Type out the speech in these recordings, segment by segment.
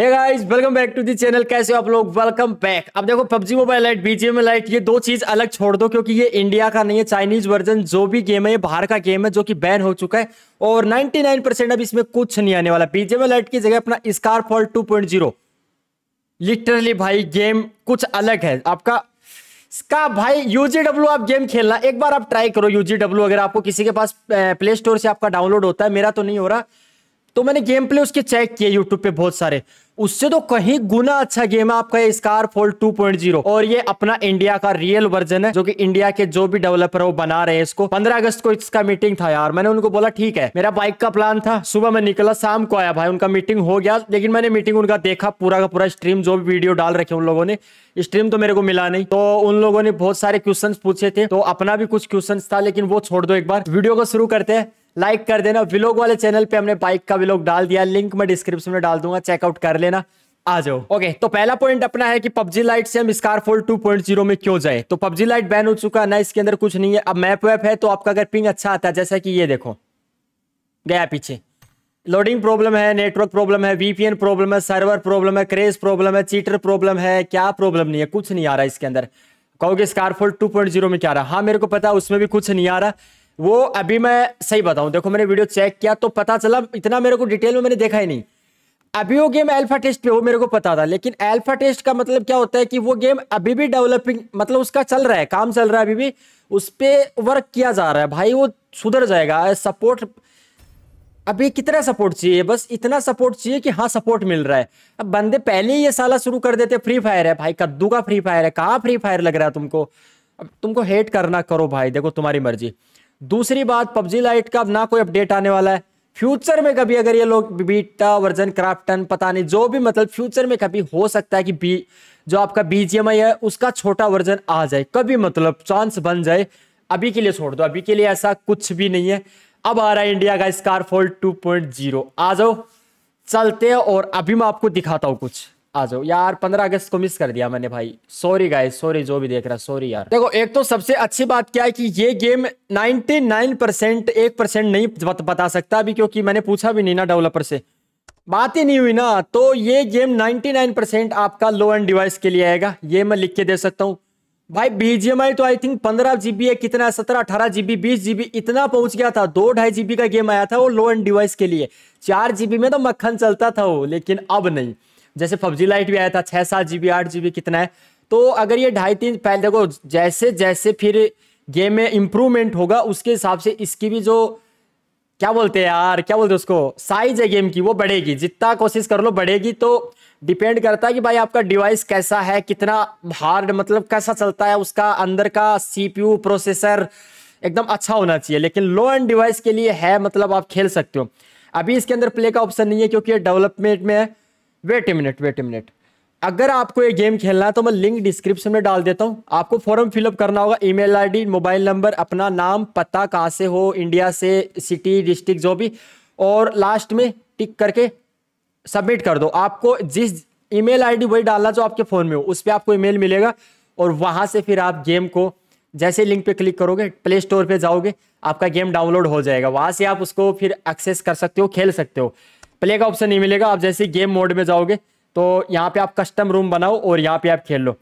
hey guys welcome back to the channel कैसे हो आप लोग वेलकम बैक अब देखो PUBG mobile lite BGM lite ये दो चीज अलग छोड़ दो क्योंकि ये इंडिया का नहीं है चाइनीज वर्जन जो भी गेम है ये बाहर का गेम है जो कि बैन हो चुका है और 99 परसेंट अब इसमें कुछ नहीं आने वाला बीजीएम लाइट की जगह अपना स्कार फॉल टू लिटरली भाई गेम कुछ अलग है आपका का भाई यूजीडब्ल्यू आप गेम खेलना एक बार आप ट्राई करो यूजीडब्ल्यू अगर आपको किसी के पास प्ले स्टोर से आपका डाउनलोड होता है मेरा तो नहीं हो रहा तो मैंने गेम प्ले उसके चेक किए यूट्यूब पे बहुत सारे उससे तो कहीं गुना अच्छा गेम है आपका स्कार फोल्ड टू और ये अपना इंडिया का रियल वर्जन है जो कि इंडिया के जो भी डेवलपर है वो बना रहे हैं इसको 15 अगस्त को इसका मीटिंग था यार मैंने उनको बोला ठीक है मेरा बाइक का प्लान था सुबह मैं निकला शाम को आया भाई उनका मीटिंग हो गया लेकिन मैंने मीटिंग उनका देखा पूरा का पूरा स्ट्रीम जो भी वीडियो डाल रखे उन लोगों ने स्ट्रीम तो मेरे को मिला नहीं तो उन लोगों ने बहुत सारे क्वेश्चन पूछे थे तो अपना भी कुछ क्वेश्चन था लेकिन वो छोड़ दो एक बार वीडियो को शुरू करते हैं लाइक कर देना विलोग वाले चैनल पे हमने बाइक का विलोग डाल दिया लिंक मैं डिस्क्रिप्शन में डाल दूंगा चेकआउट कर लेना आ जाओ ओके okay, तो पहला पॉइंट अपना है कि पबजी लाइट से हम स्कारफोल 2.0 में क्यों जाए तो पबजी लाइट बैन हो चुका है ना इसके अंदर कुछ नहीं है अब मैप वैप है तो आपका अगर पिंग अच्छा आता है जैसा कि ये देखो गया पीछे लोडिंग प्रॉब्लम है नेटवर्क प्रॉब्लम है वीपीएन प्रॉब्लम है सर्वर प्रॉब्लम है क्रेज प्रॉब्लम है चीटर प्रॉब्लम है क्या प्रॉब्लम नहीं है कुछ नहीं आ रहा इसके अंदर कहोगे स्कारफोल टू में क्या रहा हाँ मेरे को पता उसमें भी कुछ नहीं आ रहा वो अभी मैं सही बताऊं देखो मैंने वीडियो चेक किया तो पता चला इतना मेरे को डिटेल में मैंने देखा ही नहीं अभी वो गेम अल्फा टेस्ट पे हो मेरे को पता था लेकिन अल्फा टेस्ट का मतलब क्या होता है कि वो गेम अभी भी डेवलपिंग मतलब उसका चल रहा है काम चल रहा है अभी भी उस पर वर्क किया जा रहा है भाई वो सुधर जाएगा सपोर्ट अभी कितना सपोर्ट चाहिए बस इतना सपोर्ट चाहिए कि हाँ सपोर्ट मिल रहा है अब बंदे पहले ही ये साला शुरू कर देते फ्री फायर है भाई कद्दू का फ्री फायर है कहाँ फ्री फायर लग रहा है तुमको अब तुमको हेट करना करो भाई देखो तुम्हारी मर्जी दूसरी बात पबजी लाइट का ना कोई अपडेट आने वाला है फ्यूचर में कभी अगर ये लोग बीटा वर्जन क्राफ्टन पता नहीं जो भी मतलब फ्यूचर में कभी हो सकता है कि बी जो आपका बीजीएमआई है उसका छोटा वर्जन आ जाए कभी मतलब चांस बन जाए अभी के लिए छोड़ दो अभी के लिए ऐसा कुछ भी नहीं है अब आ रहा है इंडिया का स्कारफोल्ड 2.0 आ जाओ चलते हैं और अभी मैं आपको दिखाता हूं कुछ आ जाओ यार पंद्रह अगस्त को मिस कर दिया मैंने भाई सॉरी गाय सॉरी जो भी देख रहा सॉरी यार देखो एक तो सबसे अच्छी बात क्या है कि ये गेम 99 परसेंट एक परसेंट नहीं बत, बता सकता अभी क्योंकि मैंने पूछा भी नहीं ना डेवलपर से बात ही नहीं हुई ना तो ये गेम 99 परसेंट आपका लो एंड डिवाइस के लिए आएगा ये मैं लिख के दे सकता हूँ भाई बीजीएमआई तो आई थिंक पंद्रह जीबी है कितना सत्रह अठारह जीबी बीस जीबी इतना पहुंच गया था दो ढाई जीबी का गेम आया था वो लो एंड डिवाइस के लिए चार जीबी में तो मक्खन चलता था वो लेकिन अब नहीं जैसे पबजी लाइट भी आया था छः सात जीबी आठ जी बी कितना है तो अगर ये ढाई तीन पहले देखो जैसे जैसे फिर गेम में इम्प्रूवमेंट होगा उसके हिसाब से इसकी भी जो क्या बोलते हैं यार क्या बोलते उसको साइज है गेम की वो बढ़ेगी जितना कोशिश कर लो बढ़ेगी तो डिपेंड करता है कि भाई आपका डिवाइस कैसा है कितना हार्ड मतलब कैसा चलता है उसका अंदर का सीपीयू प्रोसेसर एकदम अच्छा होना चाहिए लेकिन लो एंड डिवाइस के लिए है मतलब आप खेल सकते हो अभी इसके अंदर प्ले का ऑप्शन नहीं है क्योंकि ये डेवलपमेंट में है wait a minute wait a minute अगर आपको ये गेम खेलना है तो मैं लिंक डिस्क्रिप्शन में डाल देता हूँ आपको फॉर्म फिलअप करना होगा ईमेल आईडी मोबाइल नंबर अपना नाम पता कहाँ से हो इंडिया से सिटी डिस्ट्रिक्ट जो भी और लास्ट में टिक करके सबमिट कर दो आपको जिस ईमेल आईडी वही डालना जो आपके फ़ोन में हो उस पर आपको ईमेल मिलेगा और वहाँ से फिर आप गेम को जैसे लिंक पे क्लिक करोगे प्ले स्टोर पे जाओगे आपका गेम डाउनलोड हो जाएगा वहाँ से आप उसको फिर एक्सेस कर सकते हो खेल सकते हो प्ले का ऑप्शन नहीं मिलेगा आप जैसे गेम मोड में जाओगे तो यहाँ पे आप कस्टम रूम बनाओ और यहाँ पे आप खेल लो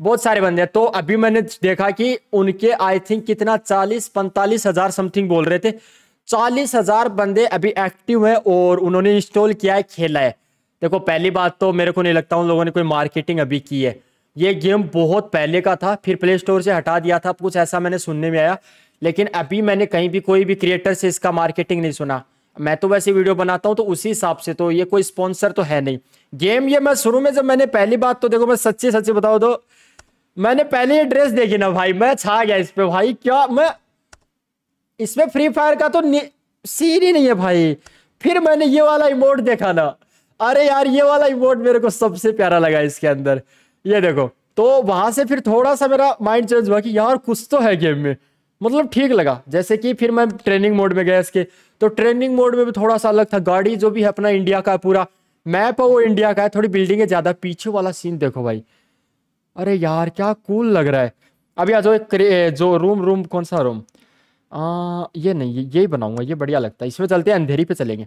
बहुत सारे बंदे हैं तो अभी मैंने देखा कि उनके आई थिंक कितना चालीस पैंतालीस हजार समथिंग बोल रहे थे चालीस हजार बंदे अभी एक्टिव है और उन्होंने इंस्टॉल किया है खेला है देखो पहली बात तो मेरे को नहीं लगता उन लोगों ने कोई मार्केटिंग अभी की है ये गेम बहुत पहले का था फिर प्ले स्टोर से हटा दिया था कुछ ऐसा मैंने सुनने में आया लेकिन अभी मैंने कहीं भी कोई भी क्रिएटर से इसका मार्केटिंग नहीं सुना मैं तो वैसे वीडियो बनाता हूं तो उसी हिसाब से तो ये कोई स्पॉन्सर तो है नहीं गेम ये मैं शुरू में जब मैंने पहली बात तो देखो मैं सच्ची सच्ची बताऊ तो मैंने पहले ये ड्रेस देखी ना भाई मैं छा गया इस पर भाई क्या मैं इसमें फ्री फायर का तो सीन ही नहीं है भाई फिर मैंने ये वाला इमोट देखा ना अरे यार ये वाला इमोट मेरे को सबसे प्यारा लगा इसके अंदर ये देखो तो वहां से फिर थोड़ा सा मेरा माइंड चेंज हुआ कि यार कुछ तो है गेम में मतलब ठीक लगा जैसे कि फिर मैं ट्रेनिंग मोड में गया इसके तो ट्रेनिंग मोड में भी थोड़ा सा अलग था गाड़ी जो भी है अपना इंडिया का पूरा मैप है वो इंडिया का है थोड़ी बिल्डिंग है ज़्यादा पीछे वाला सीन देखो भाई अरे यार क्या कूल लग रहा है अभी आ जाओ एक जो रूम रूम कौन सा रूम आ, ये नहीं ये यही बनाऊंगा ये बढ़िया लगता है इसमें चलते हैं अंधेरी पे चलेंगे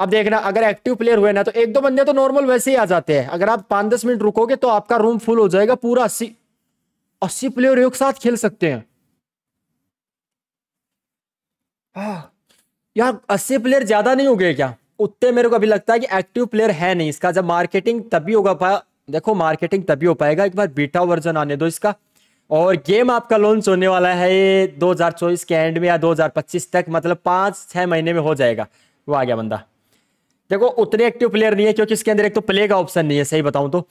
अब देखना अगर एक्टिव प्लेयर हुए ना तो एक दो बंदे तो नॉर्मल वैसे ही आ जाते हैं अगर आप पाँच दस मिनट रुकोगे तो आपका रूम फुल हो जाएगा पूरा अस्सी अस्सी प्लेयर एक साथ खेल सकते हैं यार अस्सी प्लेयर ज्यादा नहीं हो गए क्या उतने मेरे को अभी लगता है कि एक्टिव प्लेयर है नहीं इसका जब मार्केटिंग तभी होगा पाया देखो मार्केटिंग तभी हो पाएगा एक बार बीटा वर्जन आने दो इसका और गेम आपका लॉन्च होने वाला है 2024 के एंड में या 2025 तक मतलब पांच छह महीने में हो जाएगा वो आ गया बंदा देखो उतने एक्टिव प्लेयर नहीं है क्योंकि इसके अंदर एक तो प्ले का ऑप्शन नहीं है सही बताऊं तो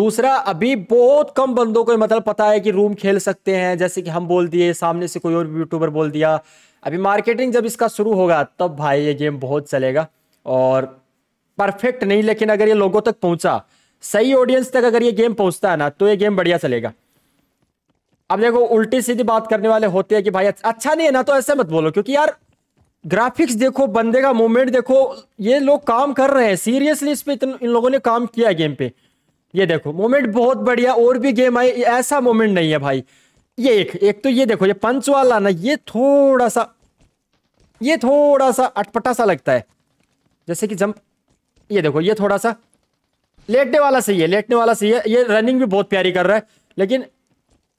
दूसरा अभी बहुत कम बंदों को मतलब पता है कि रूम खेल सकते हैं जैसे कि हम बोल दिए सामने से कोई और यूट्यूबर बोल दिया अभी मार्केटिंग जब इसका शुरू होगा तब तो भाई ये गेम बहुत चलेगा और परफेक्ट नहीं लेकिन अगर ये लोगों तक पहुंचा सही ऑडियंस तक अगर ये गेम पहुंचता है ना तो ये गेम बढ़िया चलेगा अब देखो उल्टी सीधी बात करने वाले होते हैं कि भाई अच्छा नहीं है ना तो ऐसे मत बोलो क्योंकि यार ग्राफिक्स देखो बंदे का मूवमेंट देखो ये लोग काम कर रहे हैं सीरियसली इस पर इतन, इन लोगों ने काम किया है गेम पे ये देखो मोमेंट बहुत बढ़िया और भी गेम आई ऐसा मोमेंट नहीं है भाई ये एक एक तो ये देखो ये पंच वाला ना ये थोड़ा सा ये थोड़ा सा अटपटा सा लगता है जैसे कि जंप ये देखो ये थोड़ा सा लेटने वाला सही है लेटने वाला सही है ये रनिंग भी बहुत प्यारी कर रहा है लेकिन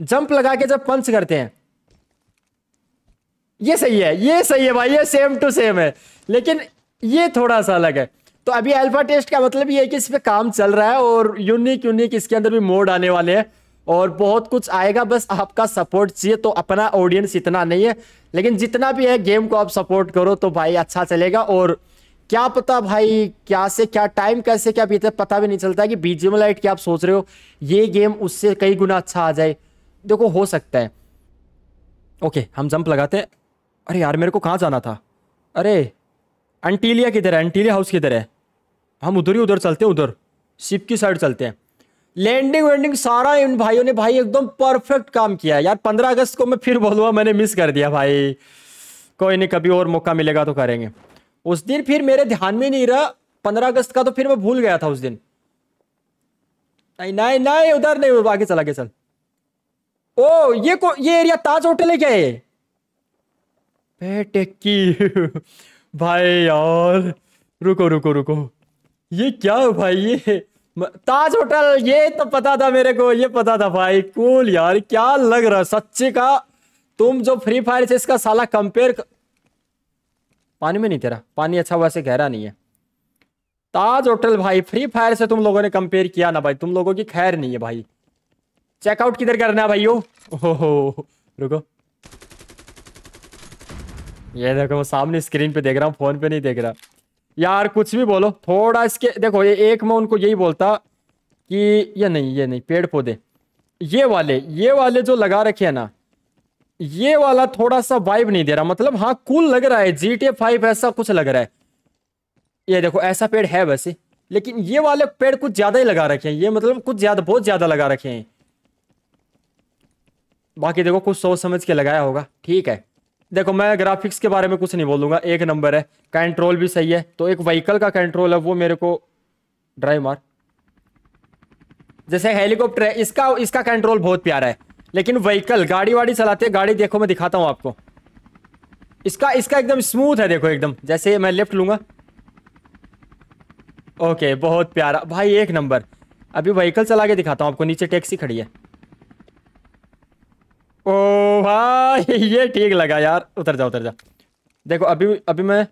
जंप लगा के जब पंच करते हैं ये सही है ये सही है भाई ये सेम टू सेम है लेकिन ये थोड़ा सा अलग है तो अभी अल्फा टेस्ट का मतलब ये है कि इस पर काम चल रहा है और यूनिक यूनिक इसके अंदर भी मोड आने वाले हैं और बहुत कुछ आएगा बस आपका सपोर्ट चाहिए तो अपना ऑडियंस इतना नहीं है लेकिन जितना भी है गेम को आप सपोर्ट करो तो भाई अच्छा चलेगा और क्या पता भाई क्या से क्या टाइम कैसे क्या बीते पता भी नहीं चलता कि बीजीएम लाइट क्या आप सोच रहे हो ये गेम उससे कई गुना अच्छा आ जाए देखो हो सकता है ओके हम जंप लगाते हैं अरे यार मेरे को कहाँ जाना था अरे एंटीलिया किधर है एंटीलिया हाउस किधर है हम उधर ही उधर चलते हैं उधर शिप की साइड चलते हैं लैंडिंग वेंडिंग सारा इन भाइयों ने भाई एकदम परफेक्ट काम किया यार पंद्रह अगस्त को मैं फिर बोलूँगा मैंने मिस कर दिया भाई कोई नहीं कभी और मौका मिलेगा तो करेंगे उस दिन फिर मेरे ध्यान में नहीं रहा पंद्रह अगस्त का तो फिर मैं भूल गया था उस दिन नहीं नहीं नहीं उधर नहीं आगे चला गया चल ओ ये को ये एरिया ताज होटल है क्या ये बेटे की भाई यार रुको रुको रुको ये क्या भाई ये ताज होटल ये तो पता था मेरे को ये पता था भाई कूल यार क्या लग रहा सच्ची का तुम जो फ्री फायर से इसका साला कंपेयर पानी में नहीं तेरा पानी अच्छा वैसे गहरा नहीं है ताज होटल भाई फ्री फायर से तुम लोगों ने कंपेयर किया ना भाई तुम लोगों की खैर नहीं है भाई चेकआउट किधर करना है भाई ओहो रुको ये देखो मैं सामने स्क्रीन पे देख रहा हूँ फोन पे नहीं देख रहा यार कुछ भी बोलो थोड़ा इसके देखो ये एक मैं उनको यही बोलता कि ये नहीं ये नहीं पेड़ पौधे ये वाले ये वाले जो लगा रखे हैं ना ये वाला थोड़ा सा वाइब नहीं दे रहा मतलब हाँ कूल लग रहा है जी टी फाइव ऐसा कुछ लग रहा है ये देखो ऐसा पेड़ है वैसे लेकिन ये वाले पेड़ कुछ ज्यादा ही लगा रखे हैं ये मतलब कुछ ज्यादा बहुत ज्यादा लगा रखे हैं बाकी देखो कुछ सोच समझ के लगाया होगा ठीक है देखो मैं ग्राफिक्स के बारे में कुछ नहीं बोलूंगा एक नंबर है कंट्रोल भी सही है तो एक व्हीकल का कंट्रोल है वो मेरे को ड्राइव मार जैसे हेलीकॉप्टर है इसका इसका कंट्रोल बहुत प्यारा है लेकिन व्हीकल गाड़ी वाड़ी चलाते गाड़ी देखो मैं दिखाता हूँ आपको इसका इसका एकदम स्मूथ है देखो एकदम जैसे मैं लेफ्ट लूंगा ओके बहुत प्यारा भाई एक नंबर अभी व्हीकल चला के दिखाता हूँ आपको नीचे टैक्सी खड़ी है ये ठीक लगा यार उतर जा उतर जा देखो अभी अभी मैं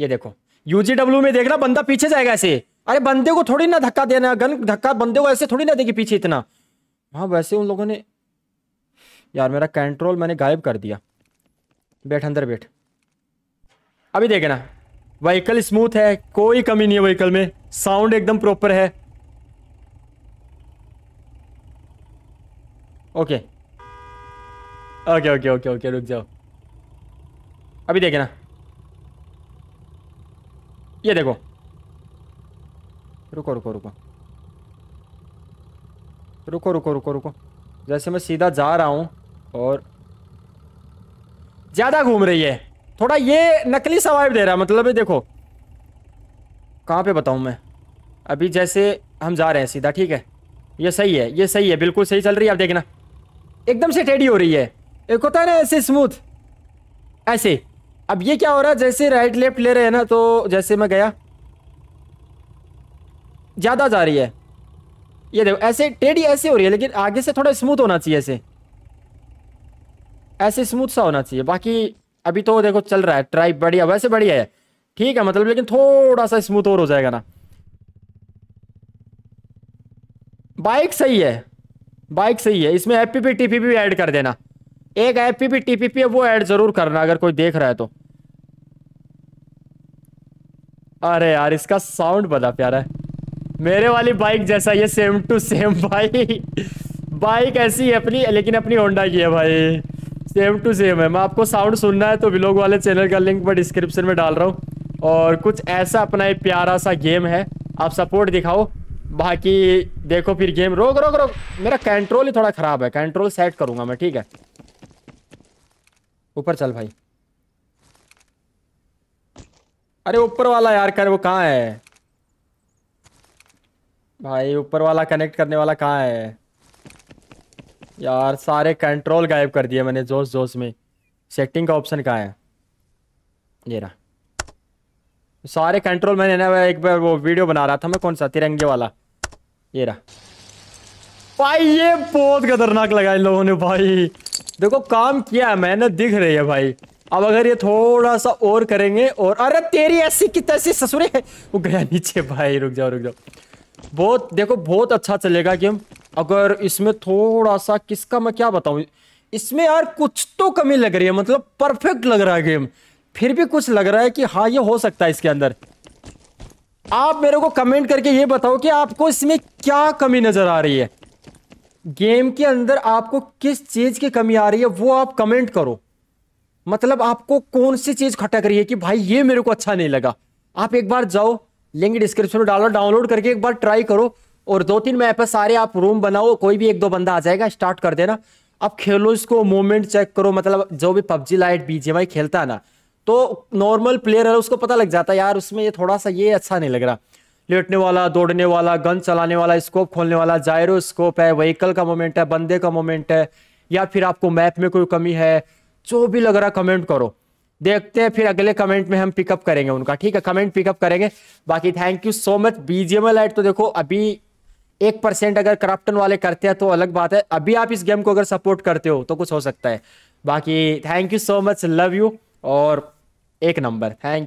ये देखो यूजीडब्ल्यू में देखना बंदा पीछे जाएगा ऐसे अरे बंदे को थोड़ी ना धक्का देना गन धक्का बंदे को ऐसे थोड़ी ना देगी पीछे इतना हाँ वैसे उन लोगों ने यार मेरा कंट्रोल मैंने गायब कर दिया बैठ अंदर बैठ अभी देखना व्हीकल स्मूथ है कोई कमी नहीं है व्हीकल में साउंड एकदम प्रॉपर है okay okay okay okay okay रुक जाओ अभी देखे ना ये देखो रुको रुको रुको रुको रुको रुको रुको जैसे मैं सीधा जा रहा हूँ और ज़्यादा घूम रही है थोड़ा ये नकली सवाइव दे रहा है मतलब देखो कहाँ पे बताऊँ मैं अभी जैसे हम जा रहे हैं सीधा ठीक है ये सही है ये सही है बिल्कुल सही चल रही है आप देखना एकदम से टेढ़ी हो रही है एक होता है ना ऐसे स्मूथ ऐसे अब ये क्या हो रहा है जैसे राइट लेफ्ट ले रहे हैं ना तो जैसे मैं गया ज़्यादा जा रही है ये देखो ऐसे टेढ़ी ऐसे हो रही है लेकिन आगे से थोड़ा स्मूथ होना चाहिए ऐसे ऐसे स्मूथ सा होना चाहिए बाकी अभी तो देखो चल रहा है ट्राई बढ़िया वैसे बढ़िया है ठीक है मतलब लेकिन थोड़ा सा स्मूथ और हो जाएगा ना बाइक सही है बाइक सही है इसमें एफ पी टीपी भी ऐड कर देना एक एफ पी टीपीपी है वो ऐड जरूर करना अगर कोई देख रहा है तो अरे यार इसका साउंड बड़ा प्यारा है मेरे वाली बाइक जैसा ये सेम टू सेम भाई बाइक ऐसी है अपनी लेकिन अपनी होंडा की है भाई सेम टू सेम है मैं आपको साउंड सुनना है तो विलोग वाले चैनल का लिंक मैं डिस्क्रिप्शन में डाल रहा हूँ और कुछ ऐसा अपना एक प्यारा सा गेम है आप सपोर्ट दिखाओ बाकी देखो फिर गेम रोक रोक रोक मेरा कंट्रोल ही थोड़ा ख़राब है कंट्रोल सेट करूंगा मैं ठीक है ऊपर चल भाई अरे ऊपर वाला यार कर वो कहाँ है भाई ऊपर वाला कनेक्ट करने वाला कहाँ है यार सारे कंट्रोल गायब कर दिए मैंने जोश जोश में सेटिंग का ऑप्शन कहाँ है ये रहा सारे कंट्रोल मैंने ना एक बार वो वीडियो बना रहा था मैं कौन सा तिरंगे वाला ये रहा भाई ये बहुत खतरनाक लगा इन लोगों ने भाई देखो काम किया है मेहनत दिख रही है भाई अब अगर ये थोड़ा सा और करेंगे और अरे तेरी ऐसी की तैसी ससुरे वो गया नीचे भाई रुक जाओ रुक जाओ बहुत देखो बहुत अच्छा चलेगा गेम अगर इसमें थोड़ा सा किसका मैं क्या बताऊं इसमें यार कुछ तो कमी लग रही है मतलब परफेक्ट लग रहा है गेम फिर भी कुछ लग रहा है कि हाँ ये हो सकता है इसके अंदर आप मेरे को कमेंट करके ये बताओ कि आपको इसमें क्या कमी नजर आ रही है गेम के अंदर आपको किस चीज की कमी आ रही है वो आप कमेंट करो मतलब आपको कौन सी चीज खटक रही है कि भाई ये मेरे को अच्छा नहीं लगा आप एक बार जाओ लिंक डिस्क्रिप्शन में डालो डाउनलोड करके एक बार ट्राई करो और दो तीन मैप है सारे आप रूम बनाओ कोई भी एक दो बंदा आ जाएगा स्टार्ट कर देना आप खेलो इसको मूवमेंट चेक करो मतलब जो भी पबजी लाइट बीजेमाई खेलता है ना तो नॉर्मल प्लेयर है उसको पता लग जाता है यार उसमें ये थोड़ा सा ये अच्छा नहीं लग रहा लेटने वाला दौड़ने वाला गन चलाने वाला स्कोप खोलने वाला जायरो स्कोप है व्हीकल का मोमेंट है बंदे का मोमेंट है या फिर आपको मैप में कोई कमी है जो भी लग रहा कमेंट करो देखते हैं फिर अगले कमेंट में हम पिकअप करेंगे उनका ठीक है कमेंट पिकअप करेंगे बाकी thank you so much BGM lite तो देखो अभी एक परसेंट अगर क्राफ्टन वाले करते हैं तो अलग बात है अभी आप इस गेम को अगर सपोर्ट करते हो तो कुछ हो सकता है बाकी thank you so much love you और एक नंबर थैंक यू